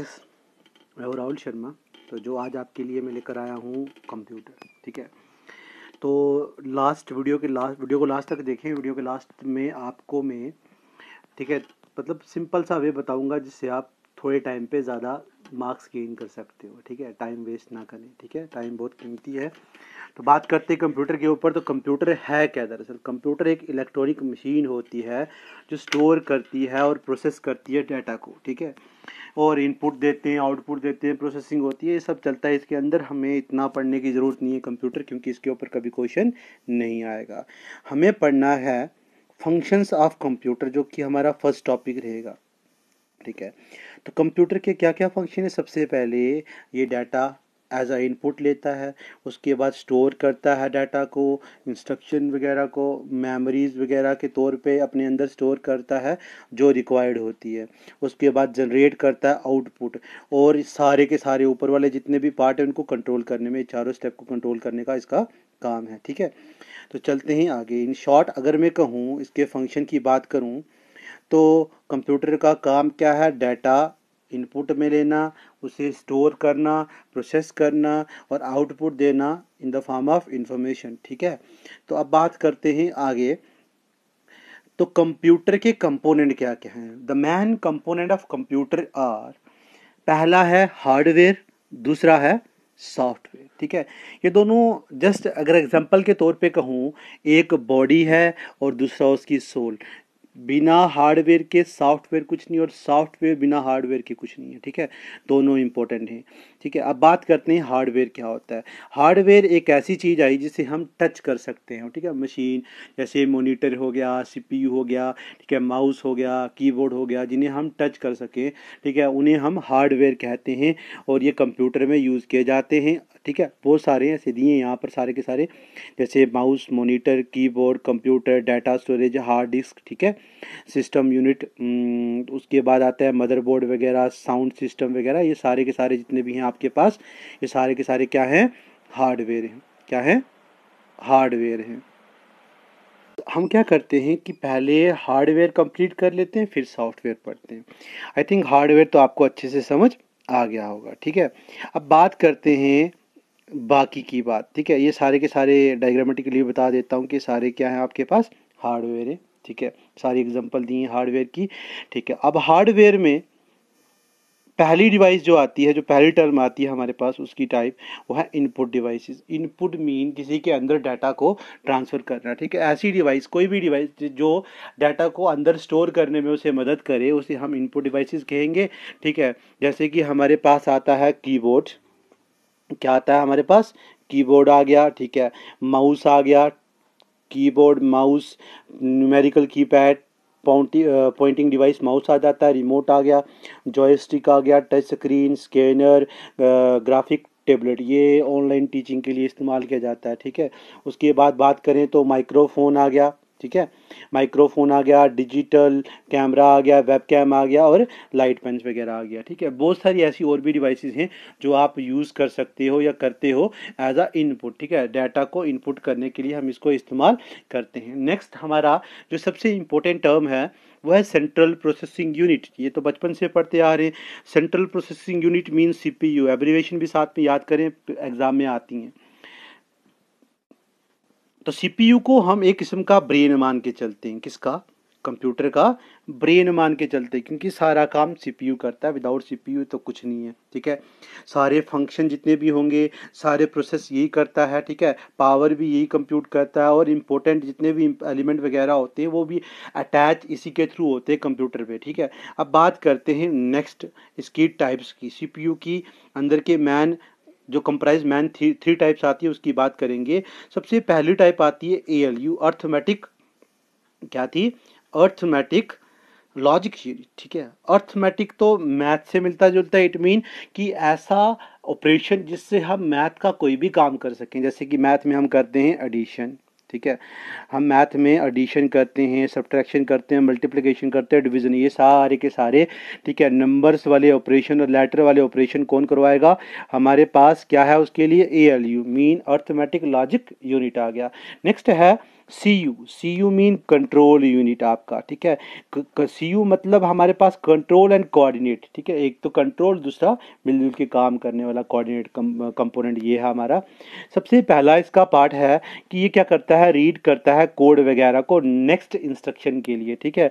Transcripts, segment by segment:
मैं हूँ राहुल शर्मा तो जो आज आपके लिए मैं लेकर आया हूँ कंप्यूटर ठीक है तो लास्ट वीडियो के लास्ट वीडियो को लास्ट तक देखें वीडियो के लास्ट में आपको मैं ठीक है मतलब सिंपल सा वे बताऊंगा जिससे आप थोड़े टाइम पे ज़्यादा मार्क्स गेन कर सकते हो ठीक है टाइम वेस्ट ना करें ठीक है टाइम बहुत कीमती है तो बात करते हैं कंप्यूटर के ऊपर तो कंप्यूटर है क्या दरअसल कंप्यूटर एक इलेक्ट्रॉनिक मशीन होती है जो स्टोर करती है और प्रोसेस करती है डाटा को ठीक है और इनपुट देते हैं आउटपुट देते हैं प्रोसेसिंग होती है ये सब चलता है इसके अंदर हमें इतना पढ़ने की ज़रूरत नहीं है कंप्यूटर क्योंकि इसके ऊपर कभी क्वेश्चन नहीं आएगा हमें पढ़ना है फंक्शंस ऑफ कंप्यूटर जो कि हमारा फर्स्ट टॉपिक रहेगा ठीक है तो कंप्यूटर के क्या क्या फंक्शन है सबसे पहले ये डाटा एज अ इनपुट लेता है उसके बाद स्टोर करता है डाटा को इंस्ट्रक्शन वगैरह को मेमोरीज़ वगैरह के तौर पे अपने अंदर स्टोर करता है जो रिक्वायर्ड होती है उसके बाद जनरेट करता है आउटपुट और सारे के सारे ऊपर वाले जितने भी पार्ट हैं उनको कंट्रोल करने में चारों स्टेप को कंट्रोल करने का इसका काम है ठीक है तो चलते हैं आगे इन शॉर्ट अगर मैं कहूँ इसके फंक्शन की बात करूँ तो कंप्यूटर का काम क्या है डाटा इनपुट में लेना उसे स्टोर करना प्रोसेस करना और आउटपुट देना in the form of information ठीक है तो अब बात करते हैं आगे तो कंप्यूटर के कंपोनेंट क्या क्या हैं the main component of computer are पहला है हार्डवेयर दूसरा है सॉफ्टवेयर ठीक है ये दोनों जस्ट अगर एग्जांपल के तौर पे कहूँ एक बॉडी है और दूसरा उसकी सोल बिना हार्डवेयर के सॉफ्टवेयर कुछ नहीं और सॉफ्टवेयर बिना हार्डवेयर के कुछ नहीं है ठीक है दोनों इंपॉर्टेंट हैं ठीक है अब बात करते हैं हार्डवेयर क्या होता है हार्डवेयर एक ऐसी चीज़ आई जिसे हम टच कर सकते हैं ठीक है मशीन जैसे मोनीटर हो गया सी हो गया ठीक है माउस हो गया कीबोर्ड हो गया जिन्हें हम टच कर सकें ठीक है उन्हें हम हार्डवेयर कहते हैं और ये कंप्यूटर में यूज़ किए जाते हैं ठीक है बहुत सारे ऐसे दिए हैं यहाँ पर सारे के सारे जैसे mouse monitor keyboard computer data storage hard disk ठीक है सिस्टम हम्म, यूनिट उसके बाद आता है मदरबोर्ड वगैरह साउंड सिस्टम वगैरह ये सारे के सारे जितने भी हैं आपके पास ये सारे के सारे क्या हैं हार्डवेयर हैं क्या हैं हार्डवेयर हैं हम क्या करते हैं कि पहले हार्डवेयर कंप्लीट कर लेते हैं फिर सॉफ्टवेयर पढ़ते हैं आई थिंक हार्डवेयर तो आपको अच्छे से समझ आ गया होगा ठीक है अब बात करते हैं बाकी की बात ठीक है ये सारे के सारे डायग्रामेटिकली बता देता हूँ कि सारे क्या हैं आपके पास हार्डवेयर है ठीक है सारी एग्जांपल दी हैं हार्डवेयर की ठीक है अब हार्डवेयर में पहली डिवाइस जो आती है जो पहली टर्म आती है हमारे पास उसकी टाइप वो है इनपुट डिवाइसेस इनपुट मीन किसी के अंदर डाटा को ट्रांसफ़र करना ठीक है ऐसी डिवाइस कोई भी डिवाइस जो डाटा को अंदर स्टोर करने में उसे मदद करे उसे हम इनपुट डिवाइसेस कहेंगे ठीक है जैसे कि हमारे पास आता है कीबोर्ड क्या आता है हमारे पास कीबोर्ड आ गया ठीक है माउस आ गया keyboard mouse numerical keypad pointing pointing device mouse आ जाता है रिमोट आ गया जॉयस्टिक आ गया touch screen scanner graphic tablet ये ऑनलाइन टीचिंग के लिए इस्तेमाल किया जाता है ठीक है उसके बाद बात करें तो माइक्रोफोन आ गया ठीक है माइक्रोफोन आ गया डिजिटल कैमरा आ गया वेब कैम आ गया और लाइट पेंस वगैरह आ गया ठीक है बहुत सारी ऐसी और भी डिवाइसेस हैं जो आप यूज़ कर सकते हो या करते हो एज अ इनपुट ठीक है डाटा को इनपुट करने के लिए हम इसको इस्तेमाल करते हैं नेक्स्ट हमारा जो सबसे इम्पोर्टेंट टर्म है वह है सेंट्रल प्रोसेसिंग यूनिट ये तो बचपन से पढ़ते आ रहे हैं central processing unit means C P भी साथ में याद करें एग्ज़ाम में आती हैं तो सीपीयू को हम एक किस्म का ब्रेन मान के चलते हैं किसका कंप्यूटर का ब्रेन मान के चलते क्योंकि सारा काम सीपीयू करता है विदाउट सीपीयू तो कुछ नहीं है ठीक है सारे फंक्शन जितने भी होंगे सारे प्रोसेस यही करता है ठीक है पावर भी यही कंप्यूट करता है और इम्पोर्टेंट जितने भी एलिमेंट वगैरह होते हैं वो भी अटैच इसी के थ्रू होते हैं कंप्यूटर पे ठीक है अब बात करते हैं नेक्स्ट इसकी टाइप्स की सी की अंदर के मैन जो comprise main three three types आती है उसकी बात करेंगे सबसे पहली टाइप आती है ए एल यू अर्थमेटिक क्या थी अर्थमेटिक लॉजिक ठीक है अर्थमेटिक तो मैथ से मिलता जुलता है इट मीन कि ऐसा ऑपरेशन जिससे हम मैथ का कोई भी काम कर सकें जैसे कि मैथ में हम करते हैं एडिशन ठीक है हम मैथ में एडिशन करते हैं सब्ट्रैक्शन करते हैं मल्टीप्लिकेशन करते हैं डिवीज़न ये सारे के सारे ठीक है नंबर्स वाले ऑपरेशन और लेटर वाले ऑपरेशन कौन करवाएगा हमारे पास क्या है उसके लिए A L U mean arithmetic logic unit आ गया नेक्स्ट है C U C U mean control unit आपका ठीक है सी यू मतलब हमारे पास कंट्रोल एंड कोऑर्डिनेट ठीक है एक तो कंट्रोल दूसरा मिलजुल के काम करने वाला कोऑर्डिनेट कंपोनेंट ये है हमारा सबसे पहला इसका पार्ट है कि ये क्या करता है रीड करता है कोड वगैरह को नेक्स्ट इंस्ट्रक्शन के लिए ठीक है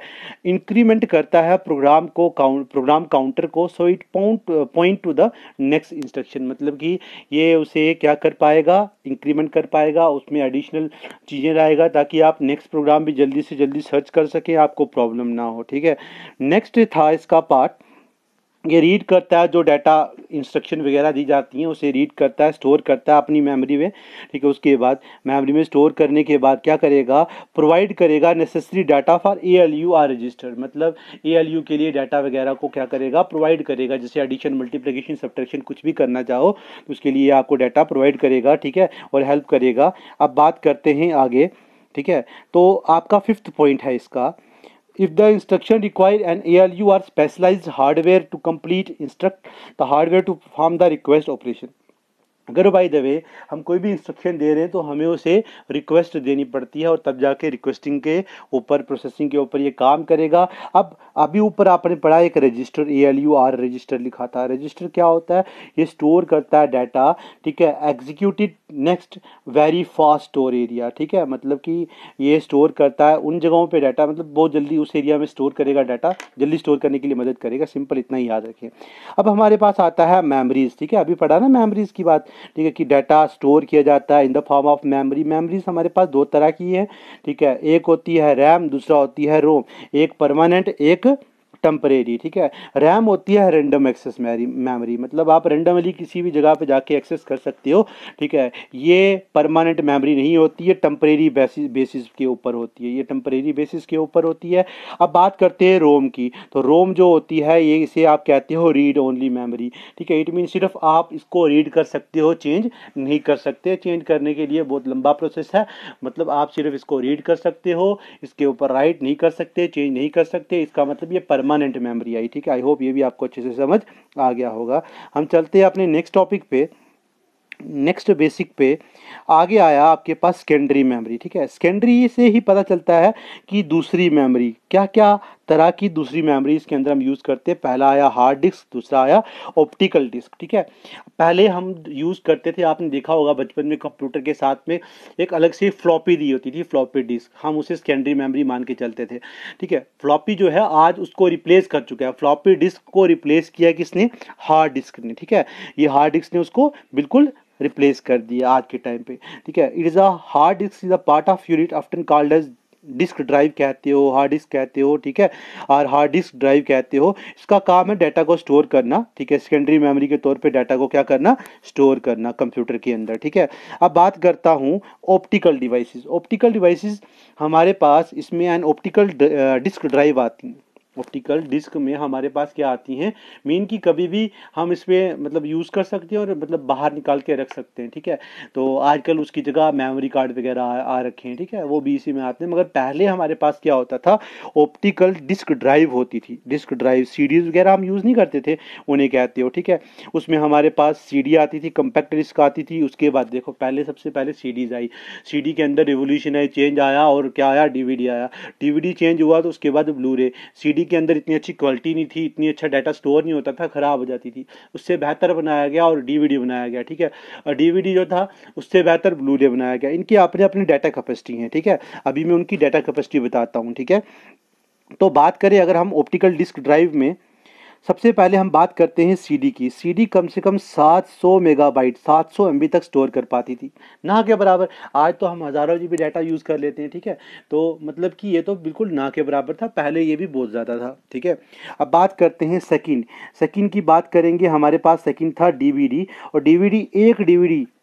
इंक्रीमेंट करता है प्रोग्राम को काउंट प्रोग्राम काउंटर को so it point point to the next instruction मतलब कि ये उसे क्या कर पाएगा इंक्रीमेंट कर पाएगा उसमें एडिशनल चीज़ें लाएगा जाएगा ताकि आप नेक्स्ट प्रोग्राम भी जल्दी से जल्दी सर्च कर सकें आपको प्रॉब्लम ना हो ठीक है नेक्स्ट था इसका पार्ट ये रीड करता है जो डाटा इंस्ट्रक्शन वगैरह दी जाती हैं उसे रीड करता है स्टोर करता है अपनी मेमोरी में ठीक है उसके बाद मेमोरी में स्टोर करने के बाद क्या करेगा प्रोवाइड करेगा necessary data for A L U R register मतलब ए एल यू के लिए डाटा वगैरह को क्या करेगा प्रोवाइड करेगा जैसे एडिशन मल्टीप्लीकेशन सब्ट्रैक्शन कुछ भी करना चाहो तो उसके लिए आपको डाटा प्रोवाइड करेगा ठीक है और हेल्प करेगा अब बात करते हैं आगे ठीक है तो आपका फिफ्थ पॉइंट है इसका if the instruction require an a are specialize hardware to complete instruct the hardware to perform the request operation अगर बाई द वे हम कोई भी इंस्ट्रक्शन दे रहे हैं तो हमें उसे रिक्वेस्ट देनी पड़ती है और तब जाके रिक्वेस्टिंग के ऊपर प्रोसेसिंग के ऊपर ये काम करेगा अब अभी ऊपर आपने पढ़ा एक register A L U R register लिखा था रजिस्टर क्या होता है ये स्टोर करता है डाटा ठीक है executive next very fast store area ठीक है मतलब कि ये स्टोर करता है उन जगहों पर डाटा मतलब बहुत जल्दी उस एरिया में स्टोर करेगा डाटा जल्दी स्टोर करने के लिए मदद करेगा सिंपल इतना ही याद रखें अब हमारे पास आता है मेमरीज ठीक है अभी पढ़ा ना मेमरीज की बात ठीक है कि डाटा स्टोर किया जाता है in the form of memory memories हमारे पास दो तरह की है ठीक है एक होती है रैम दूसरा होती है रोम एक परमानेंट एक टम्परेरी ठीक है रैम होती है रेंडम एक्सेस मेमोरी मतलब आप रेंडमली किसी भी जगह पे जाके एक्सेस कर सकते हो ठीक है ये परमानेंट मेमोरी नहीं होती है टम्परेरी बेसिस बेसिस के ऊपर होती है ये टम्परेरी बेसिस के ऊपर होती है अब बात करते हैं रोम की तो रोम जो होती है ये इसे आप कहते हो रीड ओनली मेमोरी ठीक है इट मीन सिर्फ आप इसको रीड कर सकते हो चेंज नहीं कर सकते चेंज करने के लिए बहुत लंबा प्रोसेस है मतलब आप सिर्फ इसको रीड कर सकते हो इसके ऊपर राइट नहीं कर सकते चेंज नहीं कर सकते इसका मतलब ये परमानेंट परमानेंट मेमोरी आई ठीक है आई होप ये भी आपको अच्छे से समझ आ गया होगा हम चलते हैं अपने नेक्स्ट टॉपिक पे नेक्स्ट बेसिक पे आगे आया आपके पास सेकेंडरी मेमोरी ठीक है सेकेंडरी से ही पता चलता है कि दूसरी मेमोरी क्या क्या तरह की दूसरी मेमोरीज के अंदर हम यूज़ करते हैं पहला आया हार्ड डिस्क दूसरा आया ऑप्टिकल डिस्क ठीक है पहले हम यूज़ करते थे आपने देखा होगा बचपन में कंप्यूटर के साथ में एक अलग से फ्लॉपी दी होती थी फ्लॉपी डिस्क हम उसे सेकेंडरी मेमोरी मान के चलते थे ठीक है फ्लॉपी जो है आज उसको रिप्लेस कर चुका है फ्लॉपी डिस्क को रिप्लेस किया किसने हार्ड डिस्क ने ठीक है ये हार्ड डिस्क ने उसको बिल्कुल रिप्लेस कर दिया आज के टाइम पे ठीक है it is a hard disk is a part of unit often called as disk drive कहते हो हार्ड डिस्क कहते हो ठीक है और हार्ड डिस्क ड्राइव कहते हो इसका काम है डाटा को स्टोर करना ठीक है सेकेंडरी मेमोरी के तौर पे डाटा को क्या करना स्टोर करना कंप्यूटर के अंदर ठीक है अब बात करता हूँ ऑप्टिकल डिवाइसेस ऑप्टिकल डिवाइसेस हमारे पास इसमें एन ऑप्टिकल डिस्क ड्राइव आती हैं ऑप्टिकल डिस्क में हमारे पास क्या आती हैं मेन की कभी भी हम इसमें मतलब यूज़ कर सकते हैं और मतलब बाहर निकाल के रख सकते हैं ठीक है तो आजकल उसकी जगह मेमोरी कार्ड वगैरह आ, आ रखे हैं ठीक है वो भी इसी में आते हैं मगर पहले हमारे पास क्या होता था ऑप्टिकल डिस्क ड्राइव होती थी डिस्क ड्राइव सी वगैरह हम यूज़ नहीं करते थे उन्हें कहते हो ठीक है उसमें हमारे पास सी आती थी कंपैक्ट डिस्क आती थी उसके बाद देखो पहले सबसे पहले सी आई सी के अंदर रिवोल्यूशन आई चेंज आया और क्या आया डी आया डी चेंज हुआ तो उसके बाद ब्लू रे सी के अंदर इतनी अच्छी क्वालिटी नहीं थी इतनी अच्छा डाटा स्टोर नहीं होता था ख़राब हो जाती थी उससे बेहतर बनाया गया और डीवीडी बनाया गया ठीक है और डीवीडी जो था उससे बेहतर ब्लूरे बनाया गया इनकी अपने अपने डाटा कैपेसिटी है ठीक है अभी मैं उनकी डाटा कैपेसिटी बताता हूँ ठीक है तो बात करें अगर हम ऑप्टिकल डिस्क ड्राइव में सबसे पहले हम बात करते हैं सीडी की सीडी कम से कम 700 मेगाबाइट 700 सौ तक स्टोर कर पाती थी ना के बराबर आज तो हम हज़ारों जी डाटा यूज़ कर लेते हैं ठीक है तो मतलब कि ये तो बिल्कुल ना के बराबर था पहले ये भी बहुत ज़्यादा था ठीक है अब बात करते हैं सेकंड सेकेंड की बात करेंगे हमारे पास सेकेंड था डी और डी एक डी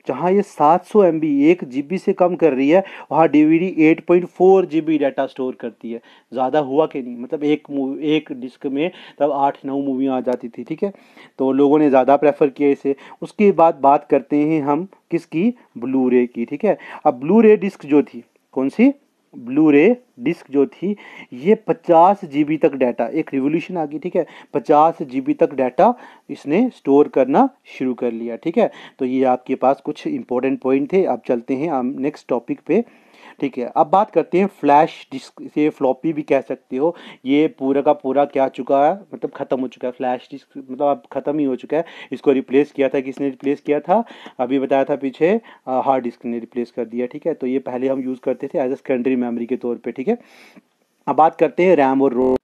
जहाँ ये 700 सौ एम बी एक जी बी से कम कर रही है वहाँ D V D eight point four G B data store करती है ज़्यादा हुआ कि नहीं मतलब एक मूवी एक डिस्क में तब आठ नौ मूवियाँ आ जाती थी ठीक है तो लोगों ने ज़्यादा प्रेफर किया इसे उसके बाद बात करते हैं हम किसकी ब्लू रे की ठीक है अब ब्लू रे डिस्क जो थी कौन सी ब्लू रे डिस्क जो थी ये पचास जीबी तक डाटा एक रिवोल्यूशन आ गई ठीक है पचास जीबी तक डाटा इसने स्टोर करना शुरू कर लिया ठीक है तो ये आपके पास कुछ इंपॉर्टेंट पॉइंट थे अब चलते हैं हम नेक्स्ट टॉपिक पे ठीक है अब बात करते हैं फ्लैश डिस्क से फ्लॉपी भी कह सकते हो ये पूरा का पूरा क्या चुका है मतलब ख़त्म हो चुका है फ्लैश डिस्क मतलब अब ख़त्म ही हो चुका है इसको रिप्लेस किया था किसने रिप्लेस किया था अभी बताया था पीछे हार्ड डिस्क ने रिप्लेस कर दिया ठीक है तो ये पहले हम यूज़ करते थे एज ए सेकेंडरी मेमोरी के तौर पर ठीक है अब बात करते हैं रैम और रोम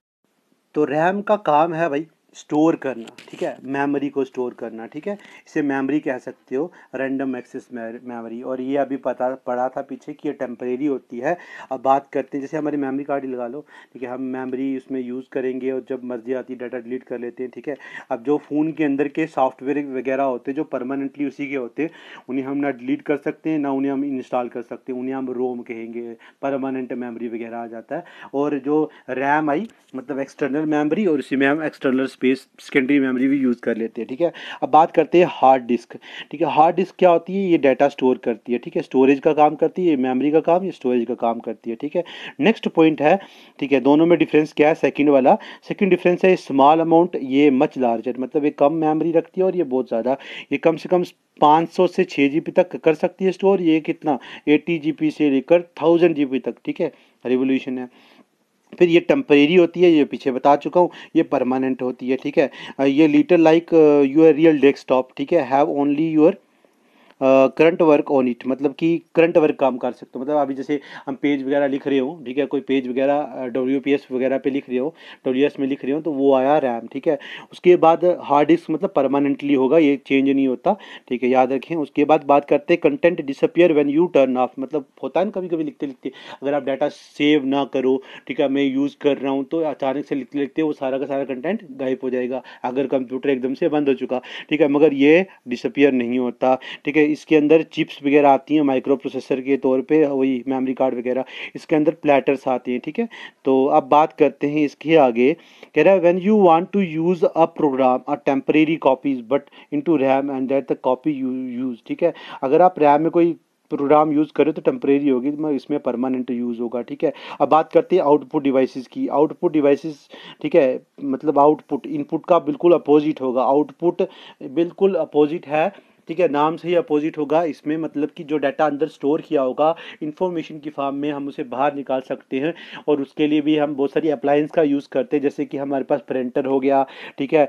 तो रैम का काम है भाई स्टोर करना ठीक है मेमोरी को स्टोर करना ठीक है इसे मेमोरी कह सकते हो रैंडम एक्सेस मेमोरी और ये अभी पता पढ़ा था पीछे कि ये टेम्परेरी होती है अब बात करते हैं जैसे हमारी मेमोरी कार्ड लगा लो ठीक है हम मेमोरी उसमें यूज़ करेंगे और जब मर्जी आती है डाटा डिलीट कर लेते हैं ठीक है अब जो फ़ोन के अंदर के सॉफ्टवेयर वगैरह होते हैं जो परमानेंटली उसी के होते हैं उन्हें हम ना डिलीट कर सकते हैं ना उन्हें हम इंस्टॉल कर सकते हैं उन्हें हम रोम कहेंगे परमानेंट मेमोरी वगैरह आ जाता है और जो रैम आई मतलब एक्सटर्नल मेमोरी और उसी में हम एक्सटर्नल स्पेस सेकेंडरी मेमोरी भी यूज़ कर लेते हैं ठीक है अब बात करते हैं हार्ड डिस्क ठीक है हार्ड डिस्क क्या होती है ये डाटा स्टोर करती है ठीक है स्टोरेज का काम करती है मेमोरी का काम ये स्टोरेज का काम करती है ठीक है नेक्स्ट पॉइंट है ठीक है दोनों में डिफरेंस क्या है सेकेंड वाला सेकेंड डिफरेंस है स्मॉल अमाउंट ये मच लार्जर मतलब ये कम मेमोरी रखती है और ये बहुत ज़्यादा ये कम से कम 500 से 6 जीबी तक कर सकती है स्टोर ये कितना 80 जीबी से लेकर 1000 जीबी तक ठीक है रिवोल्यूशन है फिर ये टेम्परेरी होती है ये पीछे बता चुका हूँ ये परमानेंट होती है ठीक है ये later like your real desktop ठीक है have only your current work on it मतलब कि करंट वर्क काम कर सकते हो मतलब अभी जैसे हम पेज वगैरह लिख रहे हो ठीक है कोई पेज वगैरह डब्ल्यू वगैरह पे लिख रहे हो डब्ल्यू में लिख रहे हो तो वो आया रैम ठीक है उसके बाद हार्ड डिस्क मतलब परमानेंटली होगा ये चेंज नहीं होता ठीक है याद रखें उसके बाद बात करते हैं content disappear when you turn off मतलब होता है ना कभी कभी लिखते लिखते अगर आप डाटा सेव ना करो ठीक है मैं यूज़ कर रहा हूँ तो अचानक से लिखते लिखते वो सारा का सारा कंटेंट गायब हो जाएगा अगर कंप्यूटर एकदम से बंद हो चुका ठीक है मगर ये डिसअपियर नहीं होता ठीक है इसके अंदर चिप्स वगैरह आती हैं माइक्रो प्रोसेसर के तौर पे वही मेमोरी कार्ड वगैरह इसके अंदर प्लेटर्स आते हैं ठीक है तो अब बात करते हैं इसके आगे कह रहा है when you want to use a program a temporary copies but into RAM and that the copy you use ठीक है अगर आप रैम में कोई प्रोग्राम यूज़ करें तो टेम्परेरी होगी तो इसमें परमानेंट यूज़ होगा ठीक है अब बात करते हैं आउटपुट डिवाइसेस की आउटपुट डिवाइसेस ठीक है मतलब आउटपुट इनपुट का बिल्कुल अपोजिट होगा आउटपुट बिल्कुल अपोजिट है ठीक है नाम से ही अपोजिट होगा इसमें मतलब कि जो डाटा अंदर स्टोर किया होगा इन्फॉर्मेशन की फॉर्म में हम उसे बाहर निकाल सकते हैं और उसके लिए भी हम बहुत सारी अप्लायंस का यूज़ करते हैं जैसे कि हमारे पास प्रिंटर हो गया ठीक है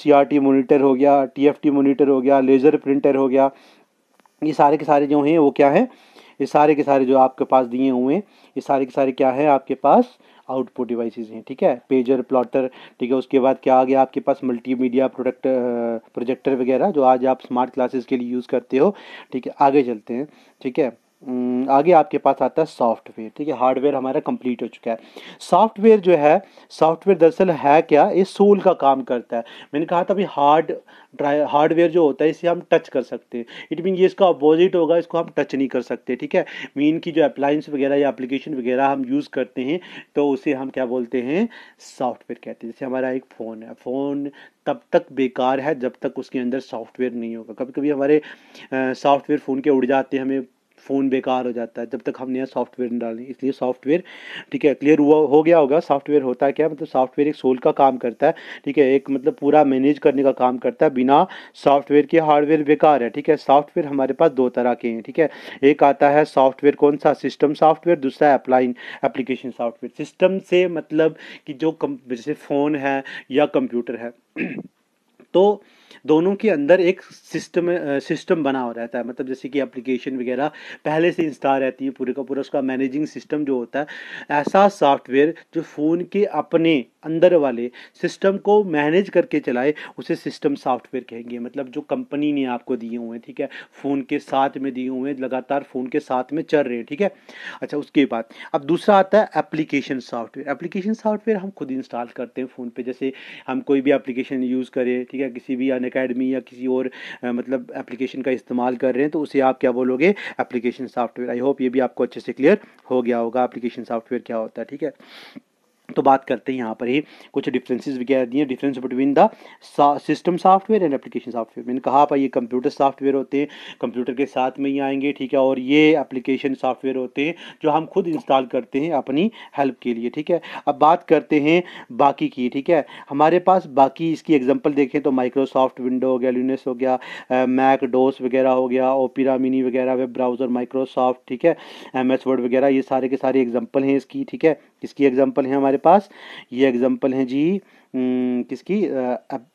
सी आर टी मोनीटर हो गया टी एफ टी मोनीटर हो गया लेज़र प्रिंटर हो गया ये सारे के सारे जो हैं वो क्या हैं ये सारे के सारे जो आपके पास दिए हुए हैं ये सारे के सारे क्या हैं आपके पास आउटपुट डिवाइसेज हैं ठीक है पेजर प्लॉटर ठीक है उसके बाद क्या आ गया आपके पास मल्टीमीडिया प्रोडक्ट प्रोजेक्टर वगैरह जो आज आप स्मार्ट क्लासेस के लिए यूज़ करते हो ठीक है आगे चलते हैं ठीक है हम्म, आगे आपके पास आता है सॉफ्टवेयर ठीक है हार्डवेयर हमारा कंप्लीट हो चुका है सॉफ्टवेयर जो है सॉफ्टवेयर दरअसल है क्या ये सोल का काम करता है मैंने कहा था अभी हार्ड ड्राइव हार्डवेयर जो होता है इसे हम टच कर सकते हैं इट मीन ये इसका अपोजिट होगा इसको हम टच नहीं कर सकते ठीक है मीन की जो अप्लाइंस वगैरह या एप्लीकेशन वगैरह हम यूज़ करते हैं तो उसे हम क्या बोलते हैं सॉफ्टवेयर कहते हैं जैसे हमारा एक फ़ोन है फ़ोन तब तक बेकार है जब तक उसके अंदर सॉफ्टवेयर नहीं होगा कभी कभी हमारे सॉफ्टवेयर फ़ोन के उड़ जाते हैं हमें फ़ोन बेकार हो जाता है जब तक हम नया सॉफ्टवेयर नहीं डालें इसलिए सॉफ्टवेयर ठीक है क्लियर हुआ हो गया होगा सॉफ्टवेयर होता है क्या मतलब सॉफ्टवेयर एक सोल का काम करता है ठीक है एक मतलब पूरा मैनेज करने का काम करता है बिना सॉफ्टवेयर के हार्डवेयर बेकार है ठीक है सॉफ्टवेयर हमारे पास दो तरह के हैं ठीक है एक आता है सॉफ्टवेयर कौन सा सिस्टम सॉफ्टवेयर दूसरा अप्लाइन एप्लीकेशन सॉफ्टवेयर सिस्टम से मतलब कि जो कम जैसे फ़ोन है या कंप्यूटर है तो दोनों के अंदर एक सिस्टम सिस्टम बना हो रहता है मतलब जैसे कि एप्लीकेशन वगैरह पहले से इंस्टॉल रहती है पूरे का पूरा उसका मैनेजिंग सिस्टम जो होता है ऐसा सॉफ्टवेयर जो फ़ोन के अपने अंदर वाले सिस्टम को मैनेज करके चलाए उसे सिस्टम सॉफ्टवेयर कहेंगे मतलब जो कंपनी ने आपको दिए हुए हैं ठीक है फ़ोन के साथ में दिए हुए हैं लगातार फ़ोन के साथ में चल रहे हैं ठीक है अच्छा उसके बाद अब दूसरा आता है एप्लीकेशन सॉफ्टवेयर एप्लीकेशन सॉफ्टवेयर हम खुद इंस्टॉल करते हैं फ़ोन पर जैसे हम कोई भी एप्लीकेशन यूज़ करें ठीक है किसी भी अन या किसी और मतलब एप्लीकेशन का इस्तेमाल कर रहे हैं तो उसे आप क्या बोलोगे एप्लीकेशन सॉफ्टवेयर आई होप ये भी आपको अच्छे से क्लियर हो गया होगा एप्लीकेशन सॉफ्टवेयर क्या होता है ठीक है तो बात करते हैं यहाँ पर ही कुछ डिफरेंसेस वगैरह दिए difference between the system software and application software मैंने कहा पर ये कंप्यूटर सॉफ्टवेयर होते हैं कंप्यूटर के साथ में ही आएंगे ठीक है और ये एप्लीकेशन सॉफ्टवेयर होते हैं जो हम खुद इंस्टॉल करते हैं अपनी हेल्प के लिए ठीक है अब बात करते हैं बाकी की ठीक है हमारे पास बाकी इसकी एग्जाम्पल देखें तो माइक्रोसॉफ्ट विंडो हो गया ल्यूनस हो गया मैक डोस वगैरह हो गया ओपिरा मिनी वगैरह वेब ब्राउज़र माइक्रोसॉफ्ट ठीक है एम एस वर्ड वगैरह ये सारे के सारे एग्जाम्पल हैं इसकी ठीक है किसकी एग्जांपल है हमारे पास ये एग्जांपल है जी किसकी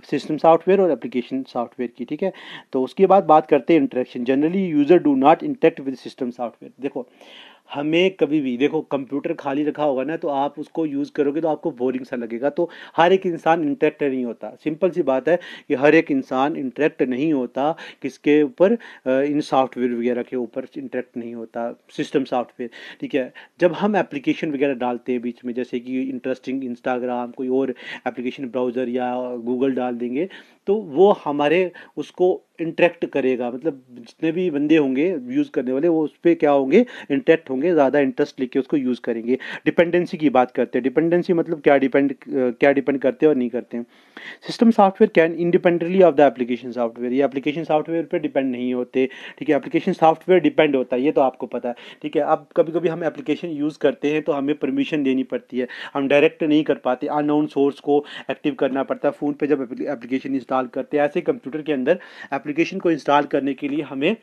सिस्टम सॉफ्टवेयर और एप्लीकेशन सॉफ्टवेयर की ठीक है तो उसके बाद बात करते हैं interaction generally user do not interact with system software देखो हमें कभी भी देखो कंप्यूटर खाली रखा होगा ना तो आप उसको यूज़ करोगे तो आपको बोरिंग सा लगेगा तो हर एक इंसान इंटरेक्ट नहीं होता सिंपल सी बात है कि हर एक इंसान इंटरेक्ट नहीं होता किसके ऊपर इन सॉफ्टवेयर वगैरह के ऊपर इंटरेक्ट नहीं होता सिस्टम सॉफ्टवेयर ठीक है जब हम एप्लीकेशन वगैरह डालते हैं बीच में जैसे कि इंटरेस्टिंग इंस्टाग्राम कोई और एप्लीकेशन ब्राउज़र या गूगल डाल देंगे तो वो हमारे उसको इंटरेक्ट करेगा मतलब जितने भी बंदे होंगे यूज़ करने वाले वो उस पर क्या होंगे इंटरेक्ट होंगे ज़्यादा इंटरेस्ट लेके उसको यूज़ करेंगे डिपेंडेंसी की बात करते हैं डिपेंडेंसी मतलब क्या डिपेंड क्या डिपेंड करते हैं और नहीं करते हैं system software can independently of the application software ये एप्लीकेशन सॉफ्टवेयर पर डिपेंड नहीं होते ठीक है एप्लीकेशन सॉफ्टवेयर डिपेंड होता है ये तो आपको पता है ठीक है अब कभी कभी हम एप्लीकेशन यूज़ करते हैं तो हमें परमिशन देनी पड़ती है हम डायरेक्ट नहीं कर पाते अननोन सोर्स को एक्टिव करना पड़ता है फ़ोन पर जब एप्लीकेशन इंस्टॉल इंस्टॉल करते हैं ऐसे कंप्यूटर के अंदर एप्लीकेशन को इंस्टॉल करने के लिए हमें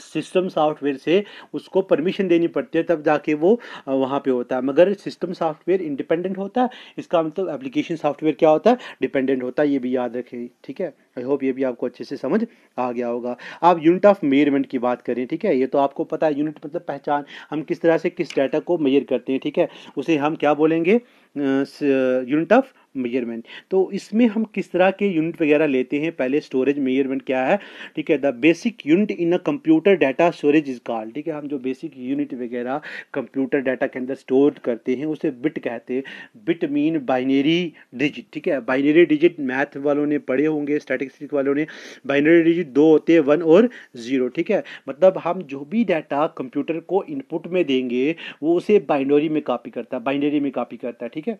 सिस्टम सॉफ्टवेयर से उसको परमिशन देनी पड़ती है तब जाके वो वहाँ पे होता है मगर सिस्टम सॉफ्टवेयर इंडिपेंडेंट होता है इसका मतलब एप्लीकेशन सॉफ्टवेयर क्या होता है डिपेंडेंट होता है ये भी याद रखें ठीक है आई होप ये भी आपको अच्छे से समझ आ गया होगा आप यूनिट ऑफ मेयरमेंट की बात करें ठीक है ये तो आपको पता है यूनिट मतलब पहचान हम किस तरह से किस डाटा को मेयर करते हैं ठीक है उसे हम क्या बोलेंगे यूनिट ऑफ मेजरमेंट तो इसमें हम किस तरह के यूनिट वगैरह लेते हैं पहले स्टोरेज मेजरमेंट क्या है ठीक है the basic unit in a computer data storage is call ठीक है हम जो बेसिक यूनिट वगैरह कंप्यूटर डाटा के अंदर स्टोर करते हैं उसे बिट कहते हैं बिट मीन बाइनरी डिजिट ठीक है बाइनरी डिजिट मैथ वालों ने पढ़े होंगे स्टैटिस्टिक्स वालों ने बाइनरी डिजिट दो होते हैं वन और ज़ीरो ठीक है मतलब हम जो भी डाटा कंप्यूटर को इनपुट में देंगे वो उसे बाइनरी में कॉपी करता है बाइनरी में कॉपी करता है ठीक है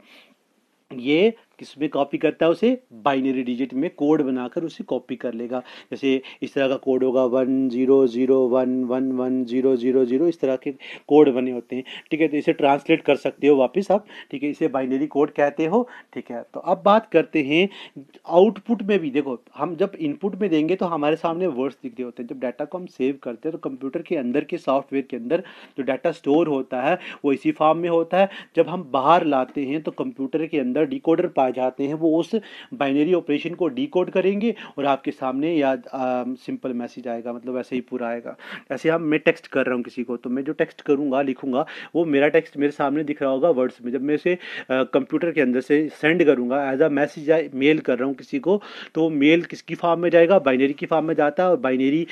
ये किस में कॉपी करता है उसे बाइनरी डिजिट में कोड बनाकर उसे कॉपी कर लेगा जैसे इस तरह का कोड होगा one zero zero one one one zero zero zero इस तरह के कोड बने होते हैं ठीक है तो इसे ट्रांसलेट कर सकते हो वापस आप ठीक है इसे बाइनरी कोड कहते हो ठीक है तो अब बात करते हैं आउटपुट में भी देखो हम जब इनपुट में देंगे तो हमारे सामने वर्ड्स दिख होते हैं जब डाटा को हम सेव करते हैं तो कंप्यूटर के अंदर के सॉफ्टवेयर के अंदर जो डाटा स्टोर होता है वो इसी फॉर्म में होता है जब हम बाहर लाते हैं तो कंप्यूटर के अंदर डिकोडर पा आ जाते हैं वो उस बाइनरी ऑपरेशन को डी करेंगे और आपके सामने या सिंपल मैसेज आएगा मतलब ऐसे ही पूरा आएगा ऐसे हम मैं टेक्स्ट कर रहा हूँ किसी को तो मैं जो टेक्स्ट करूँगा लिखूँगा वो मेरा टेक्स्ट मेरे सामने दिख रहा होगा वर्ड्स में जब मैं इसे कंप्यूटर के अंदर से सेंड करूँगा एज अ मैसेज मेल कर रहा हूँ किसी को तो मेल किसकी फार्म में जाएगा बाइनरी की फार्म में जाता है और बाइनरी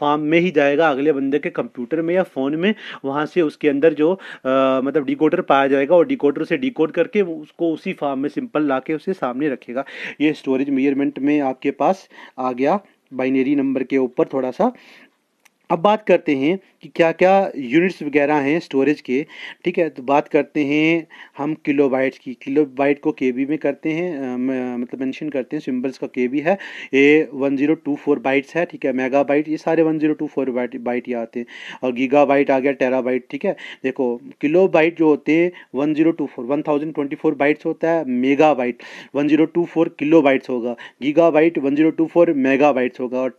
फार्म में ही जाएगा अगले बंदे के कंप्यूटर में या फ़ोन में वहाँ से उसके अंदर जो आ, मतलब डिकोडर पाया जाएगा और डिकोडर से डिकोड करके उसको उसी फार्म में सिंपल ला के उसे सामने रखेगा ये स्टोरेज मेजरमेंट में आपके पास आ गया बाइनरी नंबर के ऊपर थोड़ा सा अब बात करते हैं कि क्या क्या यूनिट्स वगैरह हैं स्टोरेज के ठीक है तो बात करते हैं हम किलोबाइट्स की किलोबाइट को के में करते हैं मतलब मेंशन करते हैं सिंबल्स का के है ये फोर बाइट्स है ठीक है मेगा बाइट ये सारे one zero four byte byte ये आते हैं और गीगा बाइट आ गया टेरा बाइट ठीक है देखो किलो बाइट जो होते हैं one zero two four one thousand twenty four bytes होता है megabyte one zero two four kilobytes होगा gigabyte one zero two four megabytes होगा और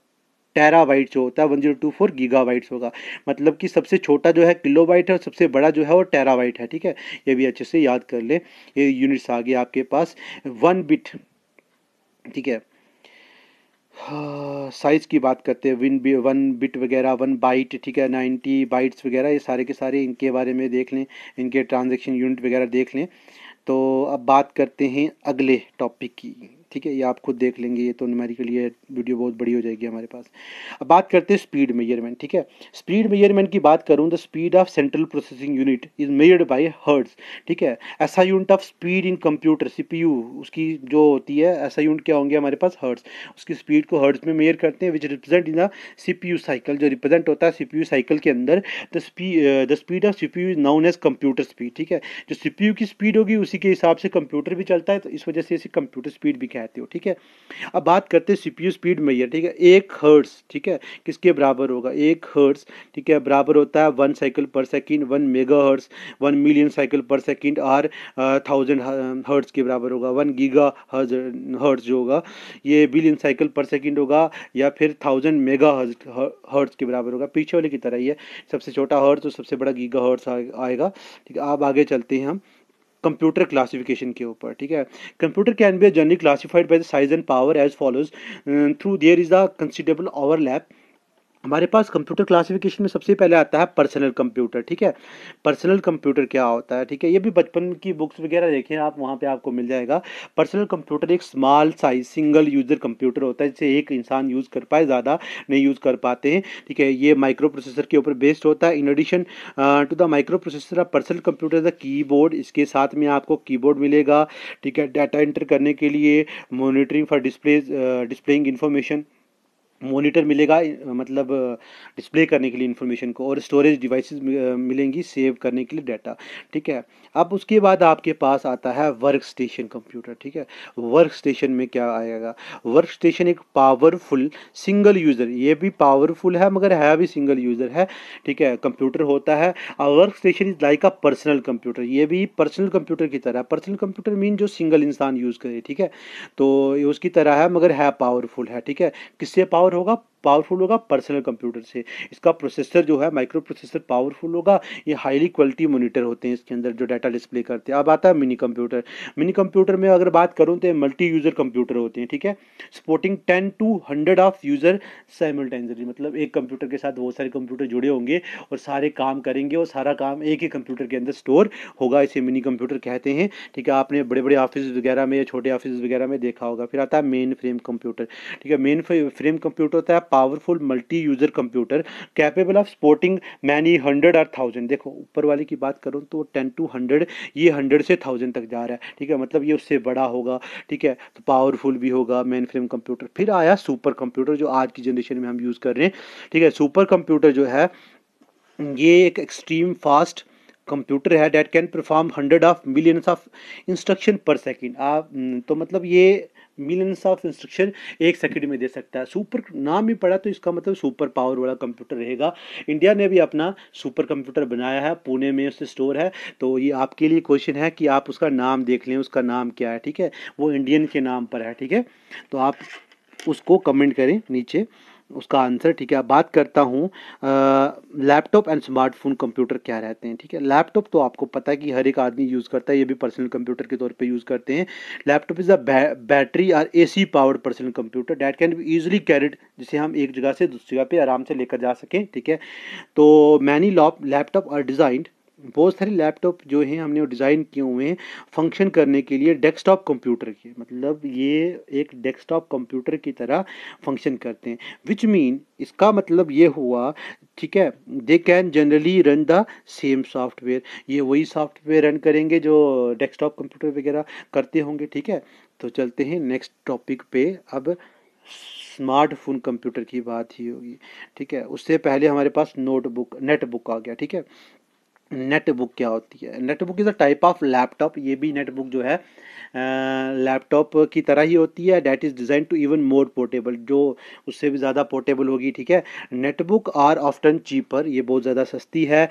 टेराबाइट्स होता है one zero two four gigabytes होगा मतलब कि सबसे छोटा जो है किलोबाइट है और सबसे बड़ा जो है वो टेराबाइट है ठीक है ये भी अच्छे से याद कर ले ये यूनिट्स आ गए आपके पास वन बिट ठीक है हाँ, साइज़ की बात करते हैं विन बी वन बिट वगैरह वन बाइट ठीक है नाइन्टी बाइट्स वगैरह ये सारे के सारे इनके बारे में देख लें इनके ट्रांजेक्शन यूनिट वगैरह देख लें तो अब बात करते हैं अगले टॉपिक की ठीक है ये आप खुद देख लेंगे ये तो न्यूमेरिकली ये वीडियो बहुत बड़ी हो जाएगी हमारे पास अब बात करते हैं स्पीड मेजरमेंट ठीक है स्पीड मेजरमेंट की बात करूँ the speed of central processing unit is measured by hertz ठीक है ऐसा unit of speed in computer C उसकी जो होती है ऐसा यूनिट क्या होंगे हमारे पास हर्ट्स उसकी स्पीड को हर्ट्स में मेयर करते हैं which represent in the C cycle जो रिप्रेजेंट होता है सी साइकिल के अंदर the speed the speed of C is known as computer speed ठीक है जो सी की स्पीड होगी उसी के हिसाब से कंप्यूटर भी चलता है तो इस वजह से इसे कंप्यूटर स्पीड भी कहते कहते हो ठीक है अब बात करते हैं सीपीयू स्पीड मेजर ठीक है एक हर्ट्स ठीक है किसके बराबर होगा एक हर्ट्स ठीक है बराबर होता है one cycle per second one megahertz one million cycle per second और थाउजेंड हर्ट्स के बराबर होगा वन गीगा हर्ज हर्ट्स जो होगा ये बिलियन साइकिल पर सेकेंड होगा या फिर थाउजेंड मेगा हर्ट्स के बराबर होगा पीछे वाले की तरह ही है सबसे छोटा हर्ट्स और सबसे बड़ा गीगा हर्ट्स आएगा ठीक है आप आगे चलते हैं हम कंप्यूटर क्लासिफिकेशन के ऊपर ठीक है computer can be generally classified by the size and power as follows through there is the considerable overlap हमारे पास कंप्यूटर क्लासिफिकेशन में सबसे पहले आता है पर्सनल कंप्यूटर ठीक है पर्सनल कंप्यूटर क्या होता है ठीक है ये भी बचपन की बुक्स वगैरह देखें आप वहाँ पे आपको मिल जाएगा पर्सनल कंप्यूटर एक small size single user computer होता है जिसे एक इंसान यूज़ कर पाए ज़्यादा नहीं यूज़ कर पाते हैं ठीक है ये माइक्रो प्रोसेसर के ऊपर बेस्ड होता है in addition to the microprocessor of personal computer the keyboard इसके साथ में आपको की मिलेगा ठीक है डाटा एंटर करने के लिए monitoring for display displaying information monitor मिलेगा मतलब डिस्प्ले करने के लिए इन्फॉर्मेशन को और स्टोरेज डिवाइसेस मिलेंगी सेव करने के लिए डाटा ठीक है अब उसके बाद आपके पास आता है वर्क स्टेशन कंप्यूटर ठीक है वर्क स्टेशन में क्या आएगा वर्क स्टेशन एक पावरफुल सिंगल यूज़र ये भी पावरफुल है मगर है भी सिंगल यूज़र है ठीक है कंप्यूटर होता है और workstation is like a personal computer ये भी पर्सनल कंप्यूटर की तरह पर्सनल कंप्यूटर मीन जो सिंगल इंसान यूज़ करे ठीक है तो उसकी तरह है मगर है पावरफुल है ठीक है किससे पावर और होगा पावरफुल होगा पर्सनल कंप्यूटर से इसका प्रोसेसर जो है माइक्रो प्रोसेसर पावरफुल होगा ये हाईली क्वालिटी मोनिटर होते हैं इसके अंदर जो डाटा डिस्प्ले करते हैं अब आता है मिनी कंप्यूटर मिनी कंप्यूटर में अगर बात करूँ तो मल्टी यूज़र कंप्यूटर होते हैं ठीक है supporting ten to hundred of user simultaneously मतलब एक कंप्यूटर के साथ बहुत सारे कंप्यूटर जुड़े होंगे और सारे काम करेंगे और सारा काम एक ही कंप्यूटर के अंदर स्टोर होगा इसे मिनी कंप्यूटर कहते हैं ठीक है आपने बड़े बड़े ऑफिस वगैरह में या छोटे ऑफिस वगैरह में देखा होगा फिर आता है मेन फ्रेम कंप्यूटर ठीक है मेन फ्रेम कंप्यूटर होता है powerful multi user computer capable of sporting many hundred और थाउजेंड देखो ऊपर वाले की बात करूँ तो टेन टू हंड्रेड ये हंड्रेड से थाउजेंड तक जा रहा है ठीक है मतलब ये उससे बड़ा होगा ठीक है तो पावरफुल भी होगा मेन फ्रेम कंप्यूटर फिर आया सुपर कंप्यूटर जो आज की जनरेशन में हम यूज़ कर रहे हैं ठीक है सुपर कंप्यूटर जो है ये एक एक्सट्रीम फास्ट कंप्यूटर है that can perform hundred of millions of instruction per second आप तो मतलब ये मिलियंस ऑफ इंस्ट्रक्शन एक सेकंड में दे सकता है सुपर नाम ही पड़ा तो इसका मतलब सुपर पावर वाला कंप्यूटर रहेगा इंडिया ने भी अपना सुपर कंप्यूटर बनाया है पुणे में उससे स्टोर है तो ये आपके लिए क्वेश्चन है कि आप उसका नाम देख लें उसका नाम क्या है ठीक है वो इंडियन के नाम पर है ठीक है तो आप उसको कमेंट करें नीचे उसका आंसर ठीक है अब बात करता हूँ लैपटॉप एंड स्मार्टफोन कंप्यूटर क्या रहते हैं ठीक है लैपटॉप तो आपको पता है कि हर एक आदमी यूज़ करता है ये भी पर्सनल कंप्यूटर के तौर पे यूज़ करते हैं laptop is a battery or A C powered personal computer that can be easily carried जिसे हम एक जगह से दूसरी जगह पर आराम से लेकर जा सकें ठीक है तो many lap laptop are designed बहुत सारे लैपटॉप जो हैं हमने डिज़ाइन किए हुए हैं फंक्शन करने के लिए डेस्कटॉप कंप्यूटर के मतलब ये एक डेस्कटॉप कंप्यूटर की तरह फंक्शन करते हैं विच मीन इसका मतलब ये हुआ ठीक है they can generally run the same software ये वही सॉफ्टवेयर रन करेंगे जो डेस्कटॉप कंप्यूटर वगैरह करते होंगे ठीक है तो चलते हैं नेक्स्ट टॉपिक पे अब स्मार्टफोन कंप्यूटर की बात ही होगी ठीक है उससे पहले हमारे पास नोटबुक नेटबुक आ गया ठीक है नेटबुक क्या होती है netbook is a type of laptop ये भी नेटबुक जो है लैपटॉप की तरह ही होती है that is design to even more portable जो उससे भी ज़्यादा पोर्टेबल होगी ठीक है नेटबुक आर ऑफ्टन चीपर ये बहुत ज़्यादा सस्ती है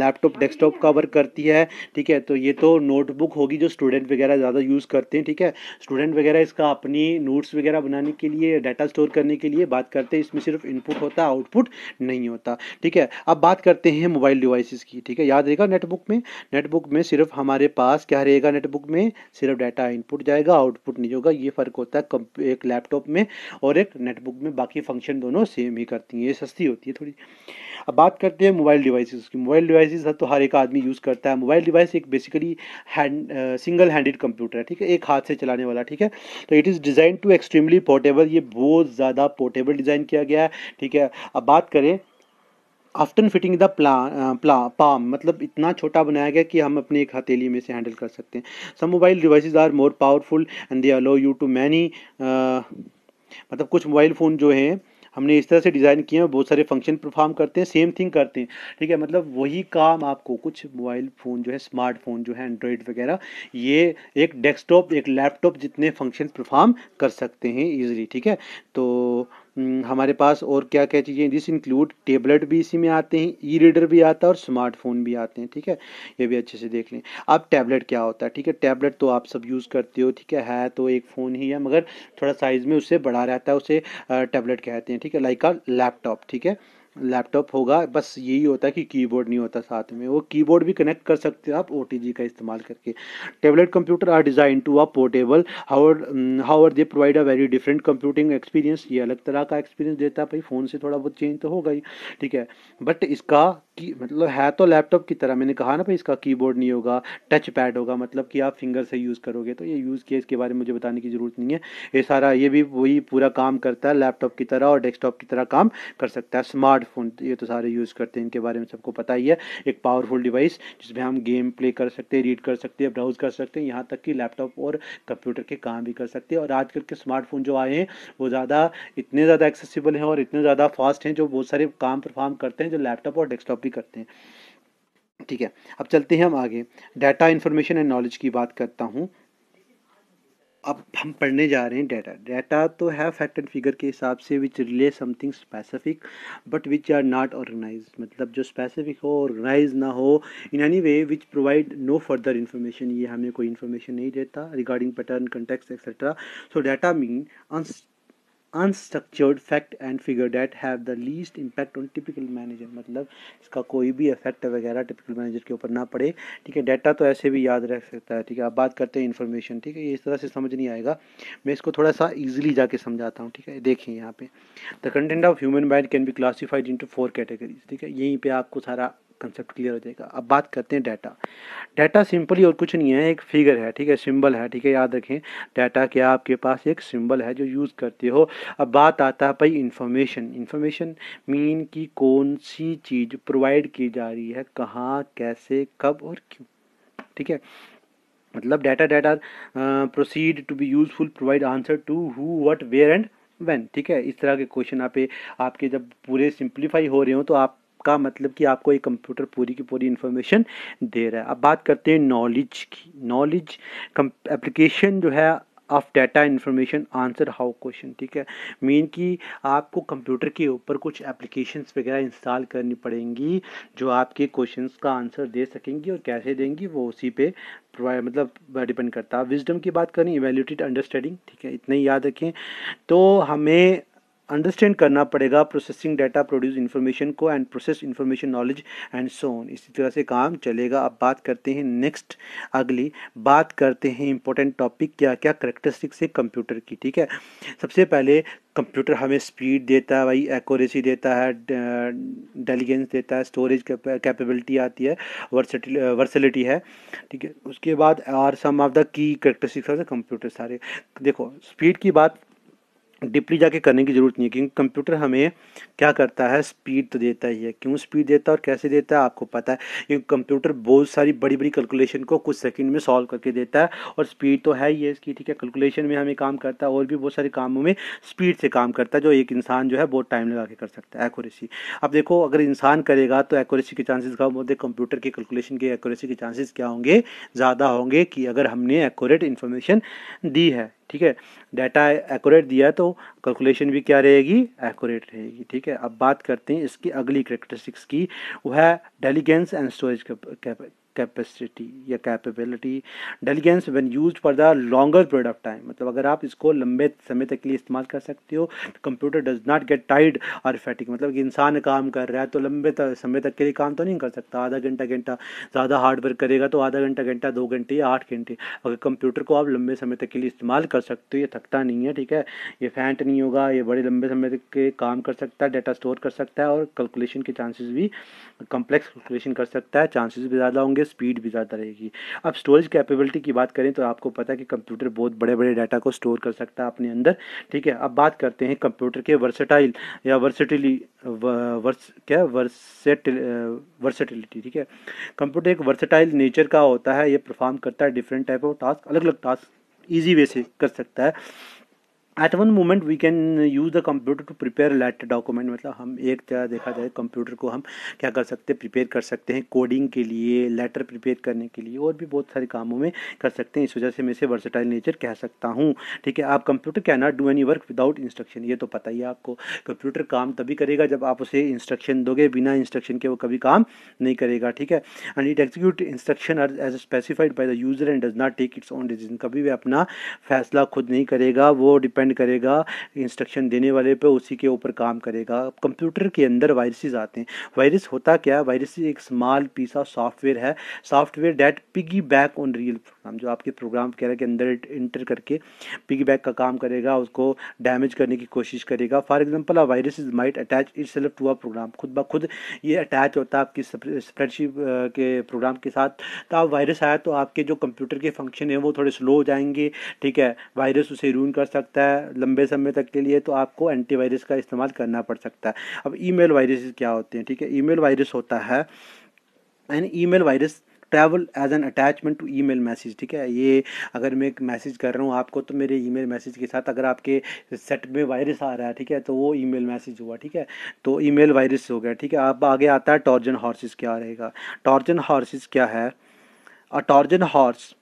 लैपटॉप डेस्कटॉप का वर्क करती है ठीक है तो ये तो नोटबुक होगी जो स्टूडेंट वगैरह ज़्यादा यूज़ करते हैं ठीक है स्टूडेंट वगैरह इसका अपनी नोट्स वगैरह बनाने के लिए डाटा स्टोर करने के लिए बात करते हैं इसमें सिर्फ इनपुट होता है आउटपुट नहीं होता ठीक है अब बात करते हैं मोबाइल डिवाइसिस की ठीक है रहेगा याद रहेगा नेटबुक में नेटबुक में सिर्फ हमारे पास क्या रहेगा नेटबुक में सिर्फ डाटा इनपुट जाएगा आउटपुट नहीं होगा ये फ़र्क होता है एक लैपटॉप में और एक नेटबुक में बाकी फंक्शन दोनों सेम ही करती हैं ये सस्ती होती है थोड़ी अब बात करते हैं मोबाइल डिवाइसेस की मोबाइल डिवाइसेस तो हर एक आदमी यूज़ करता है मोबाइल डिवाइस एक basically hand single handed computer है ठीक है एक हाथ से चलाने वाला ठीक है तो it is design to extremely portable ये बहुत ज़्यादा पोर्टेबल डिज़ाइन किया गया है ठीक है अब बात करें often fitting the pla palm मतलब इतना छोटा बनाया गया कि हम अपने एक हथेली में से हैंडल कर सकते हैं some mobile devices are more powerful and they allow you to many मतलब कुछ मोबाइल फ़ोन जो हैं हमने इस तरह से डिज़ाइन किए हैं बहुत सारे फंक्शन परफॉर्म करते हैं सेम थिंग करते हैं ठीक है मतलब वही काम आपको कुछ मोबाइल फ़ोन जो है स्मार्टफोन जो है एंड्रॉयड वगैरह ये एक डेस्कटॉप एक लैपटॉप जितने फंक्शन परफॉर्म कर सकते हैं ईजिली ठीक है तो हम्म, हमारे पास और क्या क्या चीज़ें दिस इंक्लूड टेबलेट भी इसी में आते हैं ई रीडर भी आता है और स्मार्टफोन भी आते हैं ठीक है ये भी अच्छे से देख लें अब टैबलेट क्या होता है ठीक है टैबलेट तो आप सब यूज़ करते हो ठीक है है तो एक फ़ोन ही है मगर थोड़ा साइज़ में उससे बड़ा रहता है उसे टैबलेट कहते हैं ठीक है लाइक अ लैपटॉप ठीक है लैपटॉप होगा बस यही होता है कि कीबोर्ड नहीं होता साथ में वो कीबोर्ड भी कनेक्ट कर सकते हो आप ओ का इस्तेमाल करके tablet computer are design to a portable hour hour they provide a very different computing experience ये अलग तरह का एक्सपीरियंस देता है भाई फ़ोन से थोड़ा बहुत चेंज तो होगा ही ठीक है बट इसका की मतलब है तो लैपटॉप की तरह मैंने कहा ना भाई इसका कीबोर्ड नहीं होगा टच पैड होगा मतलब कि आप फिंगर से यूज़ करोगे तो ये यूज़ किया इसके बारे में मुझे बताने की ज़रूरत नहीं है ये सारा ये भी वही पूरा काम करता है लैपटॉप की तरह और डेस्कटॉप की तरह काम कर सकता है स्मार्ट स्मार्टफोन ये तो सारे यूज़ करते हैं इनके बारे में सबको पता ही है एक पावरफुल डिवाइस जिसमें हम गेम प्ले कर सकते हैं रीड कर सकते हैं ब्राउज कर सकते हैं यहाँ तक कि लैपटॉप और कंप्यूटर के काम भी कर सकते हैं और आजकल के स्मार्टफोन जो आए हैं वो ज़्यादा इतने ज़्यादा एक्सेसिबल हैं और इतने ज़्यादा फास्ट हैं जो बहुत सारे काम परफॉर्म करते हैं जो लैपटॉप और डेस्कटॉप भी करते हैं ठीक है अब चलते हैं हम आगे डाटा इन्फॉर्मेशन एंड नॉलेज की बात करता हूँ अब हम पढ़ने जा रहे हैं डाटा डाटा तो है फैक्ट एंड फिगर के हिसाब से which rely something specific but which are not organize मतलब जो स्पेसिफिक हो ऑर्गेनाइज ना हो in any way which provide no further information ये हमें कोई इन्फॉर्मेशन नहीं देता regarding pattern context etcetera so data mean unstructured fact and figure that have the least impact on typical manager मतलब इसका कोई भी इफेक्ट वगैरह टिपिकल मैनेजर के ऊपर ना पड़े ठीक है डाटा तो ऐसे भी याद रख सकता है ठीक है आप बात करते हैं इन्फॉर्मेशन ठीक है ये इस तरह से समझ नहीं आएगा मैं इसको थोड़ा सा ईजिली जाके समझाता हूँ ठीक है देखें यहाँ पे the content of human mind can be classified into four categories ठीक है यहीं पर आपको सारा कंसेप्ट क्लियर हो जाएगा अब बात करते हैं डाटा डाटा सिंपली और कुछ नहीं है एक फिगर है ठीक है सिंबल है ठीक है याद रखें डाटा क्या आपके पास एक सिंबल है जो यूज़ करते हो अब बात आता है भाई इंफॉर्मेशन इंफॉर्मेशन मीन की कौन सी चीज़ प्रोवाइड की जा रही है कहाँ कैसे कब और क्यों ठीक है मतलब data data proceed to be useful provide answer to who what where and when ठीक है इस तरह के क्वेश्चन आप आपके जब पूरे सिंप्लीफाई हो रहे हो तो आप का मतलब कि आपको ये कंप्यूटर पूरी की पूरी इन्फॉर्मेशन दे रहा है अब बात करते हैं नॉलेज की नॉलेज एप्लीकेशन जो है of data information answer how question ठीक है मेन कि आपको कंप्यूटर के ऊपर कुछ एप्लीकेशंस वगैरह इंस्टॉल करनी पड़ेंगी जो आपके क्वेश्चंस का आंसर दे सकेंगी और कैसे देंगी वो उसी पे मतलब डिपेंड करता है विजडम की बात करें इवेल्यूटेड अंडरस्टैंडिंग ठीक है इतना ही याद रखें तो हमें अंडरस्टैंड करना पड़ेगा प्रोसेसिंग डाटा प्रोड्यूस इन्फॉर्मेशन को and process information knowledge and so on इसी तरह से काम चलेगा अब बात करते हैं नेक्स्ट अगली बात करते हैं इंपॉर्टेंट टॉपिक क्या क्या करेक्टरिस्टिक्स है कंप्यूटर की ठीक है सबसे पहले कंप्यूटर हमें स्पीड देता है भाई एक्यूरेसी देता है डेलीगेंस देता है स्टोरेज कैपेबिलिटी आती है वर्सिटी है ठीक है उसके बाद are some of the key characteristics of the computer सारे देखो स्पीड की बात डिपली जाके करने की ज़रूरत नहीं है क्योंकि कंप्यूटर हमें क्या करता है स्पीड तो देता ही है क्यों स्पीड देता है और कैसे देता है आपको पता है क्योंकि कंप्यूटर बहुत सारी बड़ी बड़ी कैलकुलेशन को कुछ सेकंड में सॉल्व करके देता है और स्पीड तो है ही है इसकी ठीक है कैलकुलेशन में हमें काम करता है और भी बहुत सारे कामों में स्पीड से काम करता है जो एक इंसान जो है बहुत टाइम लगा के कर सकता है एक्यूरेसी अब देखो अगर इंसान करेगा तो एक्यूरेसी के चांसेज कम होते कंप्यूटर के कैलकुलेशन के एक्यूरेसी के चांसेज़ क्या होंगे ज़्यादा होंगे कि अगर हमने एक्यूरेट इन्फॉर्मेशन दी है ठीक है डाटा एक्यूरेट दिया तो कैलकुलेशन भी क्या रहेगी एक्यूरेट रहेगी ठीक है अब बात करते हैं इसकी अगली करेक्टरिस्टिक्स की वह है डेलीगेंस एंड स्टोरेज कैपेसिटी या capability diligence when use for the longer period of time मतलब अगर आप इसको लंबे समय तक के लिए इस्तेमाल कर सकते हो तो कंप्यूटर डज नॉट गेट टाइड और फैटिक मतलब इंसान काम कर रहा है तो लंबे समय तक के लिए काम तो नहीं कर सकता आधा घंटा घंटा ज़्यादा हार्ड वर्क करेगा तो आधा घंटा घंटा दो घंटे या आठ घंटे अगर कंप्यूटर को आप लंबे समय तक के लिए इस्तेमाल कर सकते हो ये थकता नहीं है ठीक है ये फैंट नहीं होगा ये बड़े लंबे समय तक के काम कर सकता है डाटा स्टोर कर सकता है और कैलकुलेशन के चांसेस भी कंप्लेक्स कैलकुलेशन कर सकता है चांसेस भी ज़्यादा होंगे स्पीड भी ज़्यादा रहेगी अब स्टोरेज कैपेबिलिटी की बात करें तो आपको पता है कि कंप्यूटर बहुत बड़े बड़े डाटा को स्टोर कर सकता है अपने अंदर ठीक है अब बात करते हैं कंप्यूटर के वर्सेटाइल या वर्सेटिली वर्स क्या वर्सेटिल वर्सेटिलिटी ठीक है कंप्यूटर एक वर्सेटाइल नेचर का होता है ये परफॉर्म करता है डिफरेंट टाइप ऑफ टास्क अलग अलग टास्क ईजी वे से कर सकता है at one moment we can use the computer to prepare let document मतलब हम एक तरह देखा जाए कंप्यूटर को हम क्या कर सकते हैं प्रिपेयर कर सकते हैं कोडिंग के लिए लेटर प्रिपेयर करने के लिए और भी बहुत सारे कामों में कर सकते हैं इस वजह से मैं इसे वर्सेटाइल नेचर कह सकता हूँ ठीक है आप computer can not do any work without instruction ये तो पता ही है आपको कंप्यूटर काम तभी करेगा जब आप उसे इंस्ट्रक्शन दोगे बिना इंस्ट्रक्शन के वो कभी काम नहीं करेगा ठीक है and it execute instruction are as specified by the user and does not take its own decision कभी भी अपना फैसला खुद नहीं करेगा वो डिपेंड डिपेंड करेगा इंस्ट्रक्शन देने वाले पे उसी के ऊपर काम करेगा कंप्यूटर के अंदर वायरसेस आते हैं वायरस होता क्या है वायरस एक स्मॉल पीस ऑफ सॉफ्टवेयर है software that piggyback on real काम जो आपके प्रोग्राम वगैरह के अंदर इंटर करके पिग बैक का काम करेगा उसको डैमेज करने की कोशिश करेगा for example a virus is might attach itself to a program खुद ब खुद ये अटैच होता है आपकी स्प्रेडशीट के प्रोग्राम के साथ तो आप वायरस आया तो आपके जो कंप्यूटर के फंक्शन है वो थोड़े स्लो हो जाएंगे ठीक है वायरस उसे रून कर सकता है लंबे समय तक के लिए तो आपको एंटीवायरस का इस्तेमाल करना पड़ सकता है अब ई मेल क्या होते हैं ठीक है मेल वायरस होता है and email virus travel as an attachment to mail message ठीक है ये अगर मैं एक मैसेज कर रहा हूँ आपको तो मेरे मेल मैसेज के साथ अगर आपके सेट में वायरस आ रहा है ठीक है तो वो मेल मैसेज हुआ ठीक है तो मेल वायरस हो गया ठीक है अब आगे आता है टॉर्जन हॉर्सेस क्या रहेगा टॉर्जन हॉर्सेस क्या है a Trojan horse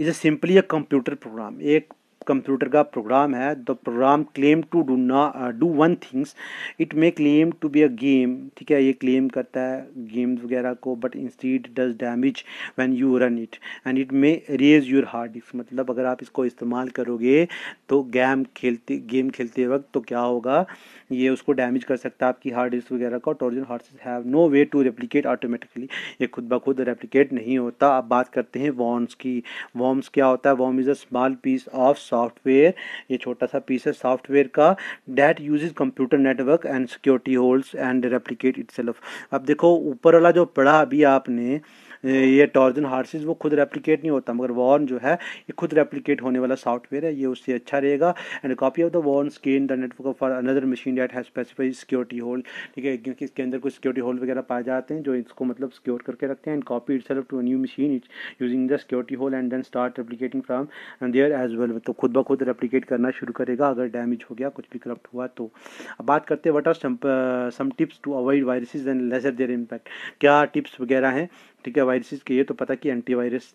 is a simply a computer program एक कंप्यूटर का प्रोग्राम है the program claim to do ना do one things it may claim to be a game ठीक है ये क्लेम करता है गेम्स वगैरह को but instead does damage when you run it and it may erase your hard disk मतलब अगर आप इसको इस्तेमाल करोगे तो गेम खेलते गेम खेलते वक्त तो क्या होगा ये उसको डैमेज कर सकता है आपकी हार्ड डिस्क वगैरह का Trojan hard have no way to replicate automatically ये खुद ब खुद रेप्लीकेट नहीं होता अब बात करते हैं वॉम्स की वॉम्स क्या होता है worm is a small piece of software ये छोटा सा पीस है सॉफ्टवेयर का that use computer network and security holes and replicate it अब देखो ऊपर वाला जो पढ़ा अभी आपने ये टॉर्जन हार्सिस वो खुद रेप्लिकेट नहीं होता मगर वॉर्न जो है ये खुद रेप्लिकेट होने वाला सॉफ्टवेयर है ये उससे अच्छा रहेगा and copy of the worm scan the network for another machine that है स्पेसिफाइड सिक्योरिटी होल्ड ठीक है क्योंकि इसके अंदर कुछ सिक्योरिटी होल्ड वगैरह पाए जाते हैं जो इसको मतलब सिक्योर करके रखते हैं and copy itself to new machine it using the security hole and then start replicating from there as well तो खुद ब खुद रेप्लीकेट करना शुरू करेगा अगर डैमेज हो गया कुछ भी करप्ट हुआ तो अब बात करते हैं what are some tips to avoid viruses and lessen their impact क्या टिप्स वगैरह हैं ठीक है वायरसेस के ये तो पता कि एंटीवायरस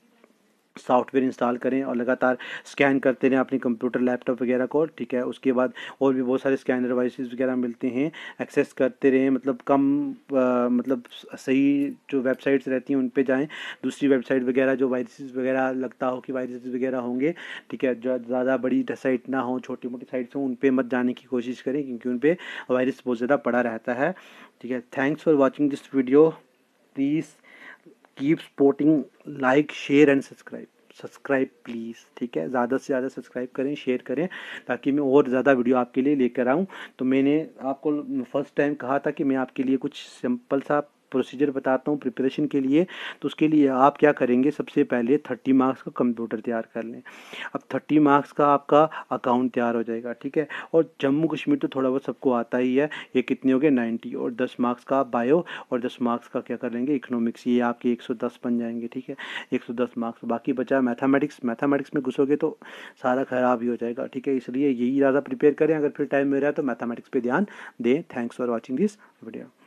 सॉफ्टवेयर इंस्टॉल करें और लगातार स्कैन करते रहें अपने कंप्यूटर लैपटॉप वगैरह को ठीक है उसके बाद और भी बहुत सारे स्कैनर वाइसिस वगैरह मिलते हैं एक्सेस करते रहें मतलब कम आ, मतलब सही जो वेबसाइट्स रहती हैं उन पर जाएँ दूसरी वेबसाइट वगैरह जो वायरसेस वगैरह लगता हो कि वायरसेस वगैरह होंगे ठीक है ज़्यादा बड़ी साइट ना हो छोटी मोटी साइट्स हों उन पर मत जाने की कोशिश करें क्योंकि उन पर वायरस बहुत ज़्यादा पड़ा रहता है ठीक है thanks for watching this video please keep supporting like share and subscribe subscribe please ठीक है ज़्यादा से ज़्यादा सब्सक्राइब करें शेयर करें ताकि मैं और ज़्यादा वीडियो आपके लिए लेकर आऊँ तो मैंने आपको फर्स्ट टाइम कहा था कि मैं आपके लिए कुछ सिंपल सा प्रोसीजर बताता हूँ प्रिपरेशन के लिए तो उसके लिए आप क्या करेंगे सबसे पहले थर्टी मार्क्स का कंप्यूटर तैयार कर लें अब थर्टी मार्क्स का आपका अकाउंट तैयार हो जाएगा ठीक है और जम्मू कश्मीर तो थोड़ा बहुत सबको आता ही है ये कितने हो गए नाइन्टी और दस मार्क्स का आप बायो और दस मार्क्स का क्या करेंगे इकोनॉमिक्स ये आपके एक सौ दस बन जाएंगे ठीक है एक सौ दस मार्क्स बाकी बचा मैथामेटिक्स मैथामेटिक्स में घुसोगे तो सारा खराब ही हो जाएगा ठीक है इसलिए यही ज़्यादा प्रिपेयर करें अगर फिर टाइम मिल रहा है तो मैथामेटिक्स पर ध्यान दें thanks for watching this video